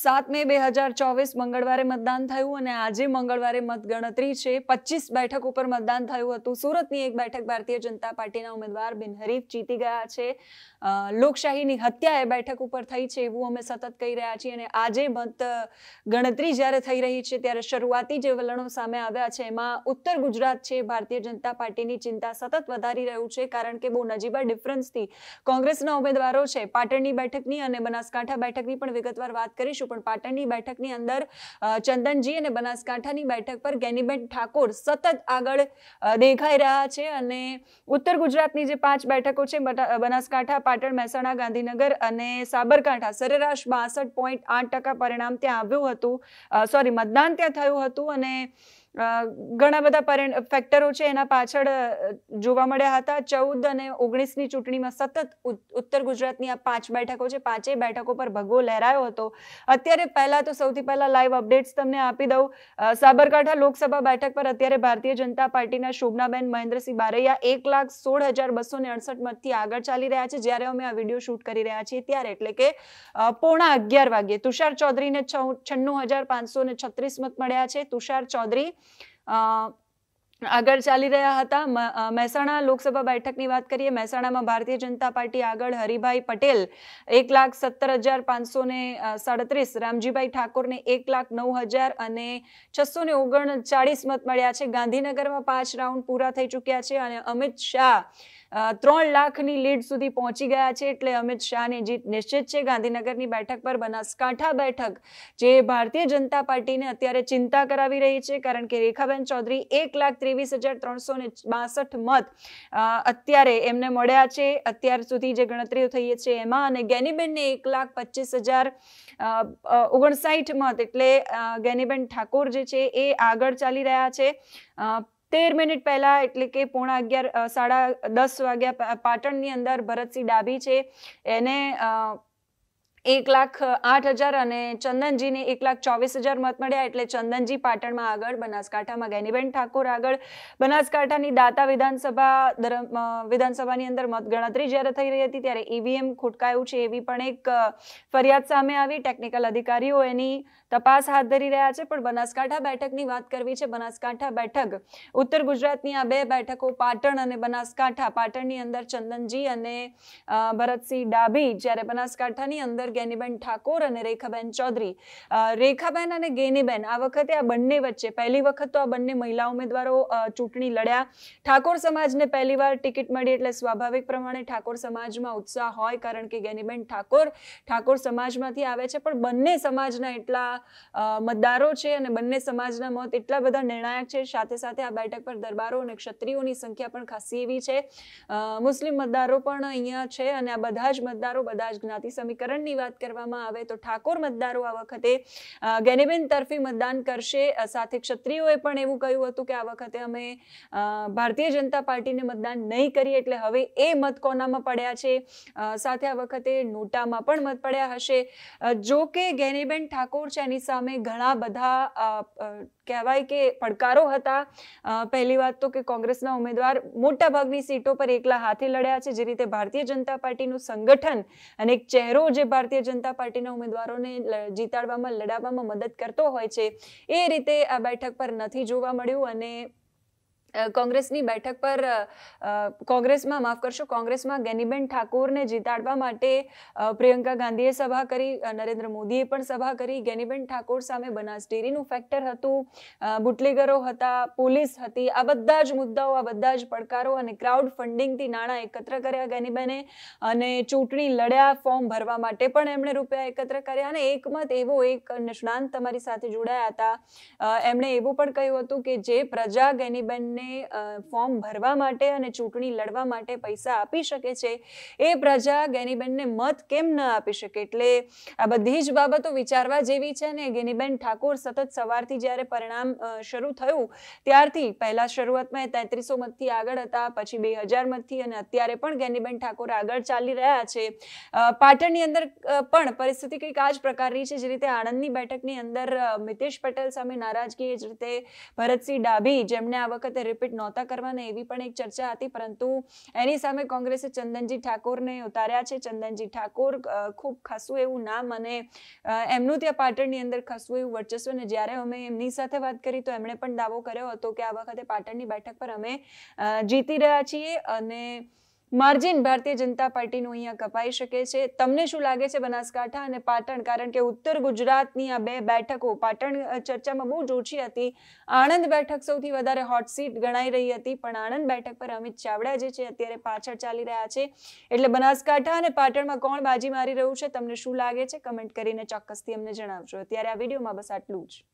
સાત મે બે હજાર ચોવીસ મંગળવારે મતદાન થયું અને આજે મંગળવારે મતગણતરી છે પચીસ બેઠક ઉપર મતદાન થયું હતું સુરતની એક બેઠક ભારતીય જનતા પાર્ટીના ઉમેદવાર બિનહરીફ જીતી ગયા છે લોકશાહીની હત્યા એ બેઠક ઉપર થઈ છે એવું અમે સતત કહી રહ્યા છીએ અને આજે મત ગણતરી જ્યારે થઈ રહી છે ત્યારે શરૂઆતી જે વલણો સામે આવ્યા છે એમાં ઉત્તર ગુજરાત છે ભારતીય જનતા પાર્ટીની ચિંતા સતત વધારી રહ્યું છે કારણ કે બહુ નજીબા ડિફરન્સથી કોંગ્રેસના ઉમેદવારો છે પાટણની બેઠકની અને બનાસકાંઠા બેઠકની પણ વિગતવાર વાત કરીશું કરીશું પણ પાટણની બેઠકની અંદર ચંદનજી અને બનાસકાંઠાની બેઠક પર ગેનીબેન ઠાકોર સતત આગળ દેખાઈ રહ્યા છે અને ઉત્તર ગુજરાતની જે પાંચ બેઠકો છે બનાસકાંઠા પાટણ મહેસાણા ગાંધીનગર અને સાબરકાંઠા સરેરાશ બાસઠ પોઈન્ટ આઠ ટકા પરિણામ ત્યાં આવ્યું હતું સોરી મતદાન ત્યાં થયું હતું અને ઘણા બધા ફેક્ટરો છે એના પાછળ જોવા મળ્યા હતા ચૌદ અને ઓગણીસની ચૂંટણીમાં સતત ઉત્તર ગુજરાતની આ પાંચ બેઠકો છે પાંચેય બેઠકો પર ભગવો લહેરાયો હતો અત્યારે પહેલાં તો સૌથી પહેલાં લાઈવ અપડેટ્સ તમને આપી દઉં સાબરકાંઠા લોકસભા બેઠક પર અત્યારે ભારતીય જનતા પાર્ટીના શોભનાબેન મહેન્દ્રસિંહ બારૈયા એક લાખ સોળ હજાર બસો ને અડસઠ મતથી આગળ ચાલી રહ્યા છે જ્યારે અમે આ વિડીયો શૂટ કરી રહ્યા છીએ ત્યારે એટલે કે પોણા અગિયાર વાગ્યે તુષાર ચૌધરીને છન્નું હજાર પાંચસો ને છત્રીસ મત મળ્યા છે તુષાર ચૌધરી Uh, આગળ ચાલી રહ્યા હતા મહેસાણા લોકસભા બેઠકની વાત કરીએ મહેસાણામાં ભારતીય જનતા પાર્ટી આગળ હરિભાઈ પટેલ એક લાખ સત્તર હજાર પાંચસો ને સાડત્રીસ રામજીભાઈ ઠાકોરને એક લાખ નવ હજાર અને છસો ને ઓગણચાળીસ મત મળ્યા છે ગાંધીનગરમાં પાંચ રાઉન્ડ પૂરા થઈ ચૂક્યા છે અને અમિત શાહ ત્રણ લાખની લીડ સુધી પહોંચી ગયા છે એટલે અમિત શાહની જીત નિશ્ચિત છે ગાંધીનગરની બેઠક પર બનાસકાંઠા બેઠક જે ભારતીય જનતા પાર્ટીને અત્યારે ચિંતા કરાવી રહી છે કારણ કે રેખાબેન ચૌધરી એક લાખ ત્રેવીસ હજાર ત્રણસો ને બાસઠ મત અત્યારે એમને મળ્યા છે અત્યાર સુધી જે ગણતરીઓ થઈ છે એમાં અને ગેનીબેનને એક લાખ પચીસ હજાર ઓગણસાઠ મત એટલે ગેનીબેન ઠાકોર જે છે એ આગળ ચાલી રહ્યા છે તેર મિનિટ પહેલા એટલે કે પોણા અગિયાર સાડા દસ વાગ્યા પાટણની અંદર ભરતસિંહ ડાભી છે એને એક લાખ આઠ હજાર અને ચંદનજીને એક લાખ ચોવીસ હજાર મત મળ્યા એટલે ચંદનજી પાટણમાં આગળ બનાસકાંઠામાં ગેનીબેન ઠાકોર આગળ બનાસકાંઠાની દાતા વિધાનસભા વિધાનસભાની અંદર મતગણતરી જ્યારે થઈ રહી હતી ત્યારે ઈવીએમ ખુટકાયું છે એવી પણ એક ફરિયાદ સામે આવી ટેકનિકલ અધિકારીઓ એની તપાસ હાથ ધરી રહ્યા છે પણ બનાસકાંઠા બેઠકની વાત કરવી છે બનાસકાંઠા બેઠક ઉત્તર ગુજરાતની આ બે બેઠકો પાટણ અને બનાસકાંઠા પાટણની અંદર ચંદનજી અને ભરતસિંહ ડાભી જ્યારે બનાસકાંઠાની અંદર ગેનીબેન ઠાકોર અને રેખાબેન ચૌધરી રેખાબેન અને ગેનીબેન આ વખતે આ બંને વચ્ચે પહેલી વખત તો આ બંને મહિલા ઉમેદવારો ચૂંટણી લડ્યા ઠાકોર સમાજને પહેલીવાર ટિકિટ મળી એટલે સ્વાભાવિક પ્રમાણે ઠાકોર સમાજમાં ઉત્સાહ હોય કારણ કે ગેનીબેન ઠાકોર ઠાકોર સમાજમાંથી આવે છે પણ બંને સમાજના એટલા મતદારો છે અને બંને સમાજના મત એટલા બધા નિર્ણાયક છે સાથે સાથે આ બેઠક પર દરબારો અને ક્ષત્રિયોની સંખ્યા પણ ખાસી એવી છે મુસ્લિમ મતદારો પણ અહીંયા છે અને આ બધા જ મતદારો બધા જ જ્ઞાતિ સમીકરણની વાત વાત કરવામાં આવે તો ઠાકોર મતદારો આ વખતે ગેનીબેન તરફી મતદાન કરશે સાથે ક્ષત્રિયોએ પણ એવું કહ્યું હતું કે આ વખતે અમે ભારતીય જનતા પાર્ટીને મતદાન નહીં કરીએ એટલે હવે એ મત કોનામાં પડ્યા છે સાથે આ વખતે નોટામાં પણ મત પડ્યા હશે જો કે ગેનીબેન ઠાકોર છે એની સામે ઘણા બધા કહેવાય કે પડકારો હતા પહેલી વાત તો કે કોંગ્રેસના ઉમેદવાર મોટાભાગની સીટો પર એકલા હાથે લડ્યા છે જે રીતે ભારતીય જનતા પાર્ટીનું સંગઠન અને એક ચહેરો જે ભારતીય જનતા પાર્ટીના ઉમેદવારોને જીતાડવામાં લડાવવામાં મદદ કરતો હોય છે એ રીતે આ બેઠક પર નથી જોવા મળ્યું અને કોંગ્રેસની બેઠક પર કોંગ્રેસમાં માફ કરશો કોંગ્રેસમાં ગેનીબેન ઠાકોરને જીતાડવા માટે પ્રિયંકા ગાંધીએ સભા કરી નરેન્દ્ર મોદીએ પણ સભા કરી ગેનીબેન ઠાકોર સામે બનાસ ડેરીનું ફેક્ટર હતું બુટલેગરો હતા પોલીસ હતી આ બધા જ મુદ્દાઓ આ બધા જ પડકારો અને ક્રાઉડ ફંડિંગથી નાણાં એકત્ર કર્યા ગેનીબેને અને ચૂંટણી લડ્યા ફોર્મ ભરવા માટે પણ એમણે રૂપિયા એકત્ર કર્યા અને એકમત એવો એક નિષ્ણાંત તમારી સાથે જોડાયા હતા એમણે એવું પણ કહ્યું હતું કે જે પ્રજા ગેનીબેનને અને ફોર્મ ભરવા માટે અને ચૂંટણી લડવા માટે પૈસા આપી શકે છે એ પ્રજા ગેનીબેનને મત કેમ ન આપી શકે એટલે આ બધી જ બાબતો વિચારવા જેવી છે ને ગેનીબેન ઠાકોર સતત સવારથી જ્યારે પરિણામ શરૂ થયું ત્યારથી પહેલા શરૂઆતમાં એ તેત્રીસો મતથી આગળ હતા પછી બે હજાર મતથી અને અત્યારે પણ ગેનીબેન ઠાકોર આગળ ચાલી રહ્યા છે પાટણની અંદર પણ પરિસ્થિતિ કંઈક આ જ પ્રકારની છે જે રીતે આણંદની બેઠકની અંદર મિતેશ પટેલ સામે નારાજગી એ જ રીતે ભરતસિંહ ડાભી જેમને આ વખતે રિપીટ નહોતા કરવાના એવી પણ એક ચર્ચા હતી પરંતુ એની સામે કોંગ્રેસે ચંદનજી ઠાકોરને ઉતાર્યા છે ચંદનજી ઠાકોર ખૂબ ખસું એવું નામ અને એમનું ત્યાં પાટણની અંદર ખસું એવું વર્ચસ્વ અને જ્યારે અમે એમની સાથે વાત કરી તો એમણે પણ દાવો કર્યો હતો કે આ વખતે પાટણની બેઠક પર અમે જીતી રહ્યા છીએ અને માર્જિન ભારતીય જનતા પાર્ટીનું અહીંયા કપાઈ શકે છે તમને શું લાગે છે બનાસકાંઠા અને પાટણ કારણ કે ઉત્તર ગુજરાતની આ બે બેઠકો પાટણ ચર્ચામાં બહુ જ ઓછી હતી આણંદ બેઠક સૌથી વધારે હોટ સીટ ગણાઈ રહી હતી પણ આણંદ બેઠક પર અમિત ચાવડા જે છે અત્યારે પાછળ ચાલી રહ્યા છે એટલે બનાસકાંઠા અને પાટણમાં કોણ બાજી મારી રહ્યું છે તમને શું લાગે છે કમેન્ટ કરીને ચોક્કસથી અમને જણાવજો અત્યારે આ વિડીયોમાં બસ આટલું જ